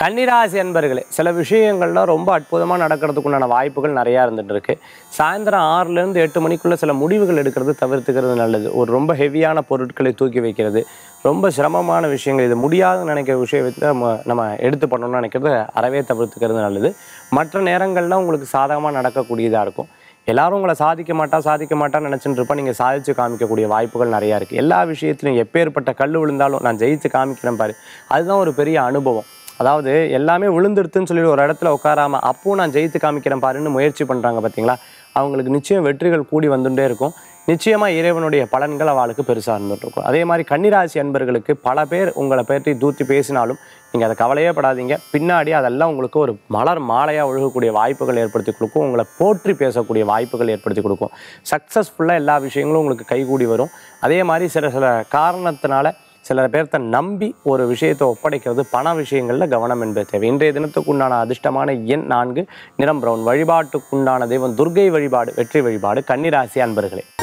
கன்னிராசி அன்பர்களே சில விஷயங்கள்லாம் ரொம்ப அற்புதமாக நடக்கிறதுக்குண்டான வாய்ப்புகள் நிறையா இருந்துட்டுருக்கு இருக்குது சாயந்தரம் ஆறுலேருந்து எட்டு மணிக்குள்ளே சில முடிவுகள் எடுக்கிறது தவிர்த்துக்கிறது நல்லது ஒரு ரொம்ப ஹெவியான பொருட்களை தூக்கி வைக்கிறது ரொம்ப சிரமமான விஷயங்கள் இது முடியாதுன்னு நினைக்கிற விஷயத்தை நம்ம நம்ம எடுத்து பண்ணணும்னு நினைக்கிறது அறவே தவிர்த்துக்கிறது நல்லது மற்ற நேரங்கள்லாம் உங்களுக்கு சாதகமாக நடக்கக்கூடியதாக இருக்கும் எல்லாரும் உங்களை சாதிக்க மாட்டா சாதிக்க மாட்டான்னு நினச்சிட்டு இருப்பா நீங்கள் சாதித்து காமிக்கக்கூடிய வாய்ப்புகள் நிறையா இருக்குது எல்லா விஷயத்துலையும் எப்பேற்பட்ட கல் விழுந்தாலும் நான் ஜெயித்து காமிக்கிறேன் பாரு அதுதான் ஒரு பெரிய அனுபவம் அதாவது எல்லாமே விழுந்துடுத்துன்னு சொல்லி ஒரு இடத்துல உட்காராம அப்பவும் நான் ஜெயித்து காமிக்கிறேன் பாருன்னு முயற்சி பண்ணுறாங்க பார்த்தீங்களா அவங்களுக்கு நிச்சயம் வெற்றிகள் கூடி வந்துட்டே இருக்கும் நிச்சயமாக இறைவனுடைய பலன்கள் அவளுக்கு பெருசாக இருந்துகிட்ருக்கும் அதே மாதிரி கன்னிராசி அன்பர்களுக்கு பல பேர் உங்களை பற்றி தூத்தி பேசினாலும் நீங்கள் அதை கவலையே படாதீங்க பின்னாடி அதெல்லாம் உங்களுக்கு ஒரு மலர் மாலையாக ஒழுகக்கூடிய வாய்ப்புகள் ஏற்படுத்தி கொடுக்கும் உங்களை போற்றி பேசக்கூடிய வாய்ப்புகள் ஏற்படுத்தி கொடுக்கும் சக்ஸஸ்ஃபுல்லாக எல்லா விஷயங்களும் உங்களுக்கு கைகூடி வரும் அதே மாதிரி சில சில காரணத்தினால சில பேர்த்த நம்பி ஒரு விஷயத்தை ஒப்படைக்கிறது பண விஷயங்களில் கவனம் என்பது தேவை இன்றைய தினத்துக்கு உண்டான அதிர்ஷ்டமான எண் நான்கு நிறம் பிரவுன் வழிபாட்டுக்குண்டான தெய்வம் துர்கை வழிபாடு வெற்றி வழிபாடு கன்னிராசி அன்பர்களே